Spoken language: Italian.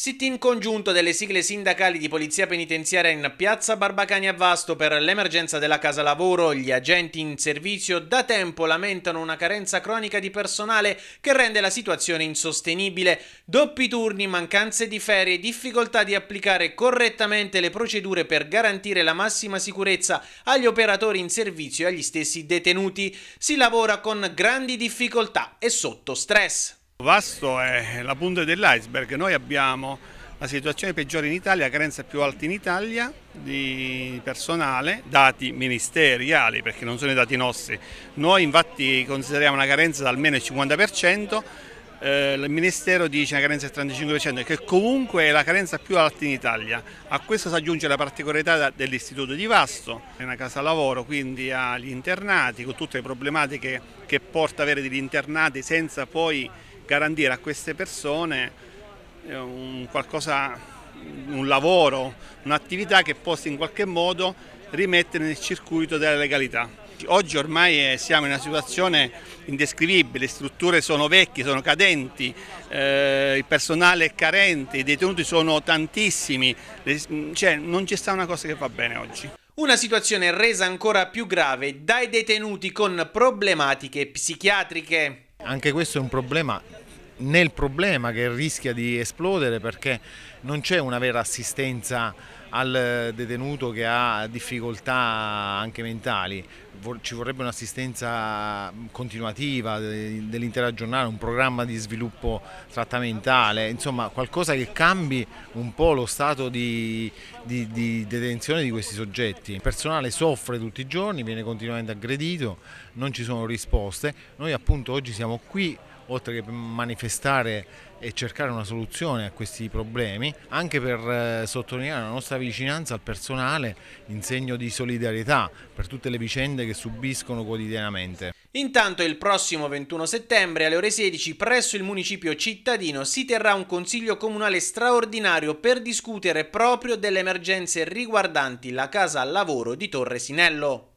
Sit-in congiunto delle sigle sindacali di polizia penitenziaria in piazza Barbacani a Vasto per l'emergenza della casa lavoro. Gli agenti in servizio da tempo lamentano una carenza cronica di personale che rende la situazione insostenibile. Doppi turni, mancanze di ferie, difficoltà di applicare correttamente le procedure per garantire la massima sicurezza agli operatori in servizio e agli stessi detenuti. Si lavora con grandi difficoltà e sotto stress. Vasto è la punta dell'iceberg, noi abbiamo la situazione peggiore in Italia, carenza più alta in Italia di personale, dati ministeriali perché non sono i dati nostri, noi infatti consideriamo una carenza di almeno il 50%, eh, il Ministero dice una carenza del 35% che comunque è la carenza più alta in Italia. A questo si aggiunge la particolarità dell'istituto di Vasto, è una casa lavoro quindi ha gli internati con tutte le problematiche che porta avere degli internati senza poi garantire a queste persone eh, un, qualcosa, un lavoro, un'attività che possa in qualche modo rimettere nel circuito della legalità. Oggi ormai eh, siamo in una situazione indescrivibile, le strutture sono vecchie, sono cadenti, eh, il personale è carente, i detenuti sono tantissimi, mm, cioè non c'è sta una cosa che va bene oggi. Una situazione resa ancora più grave dai detenuti con problematiche psichiatriche. Anche questo è un problema nel problema che rischia di esplodere perché non c'è una vera assistenza al detenuto che ha difficoltà anche mentali, ci vorrebbe un'assistenza mm, continuativa dell'intera giornata, un programma di sviluppo trattamentale, insomma qualcosa che cambi un po' lo stato di, di, di detenzione di questi soggetti. Il personale soffre tutti i giorni, viene continuamente aggredito, non ci sono risposte, noi appunto oggi siamo qui oltre che per manifestare e cercare una soluzione a questi problemi, anche per eh, sottolineare la nostra vicinanza al personale in segno di solidarietà per tutte le vicende che subiscono quotidianamente. Intanto il prossimo 21 settembre alle ore 16 presso il municipio cittadino si terrà un consiglio comunale straordinario per discutere proprio delle emergenze riguardanti la casa lavoro di Torre Sinello.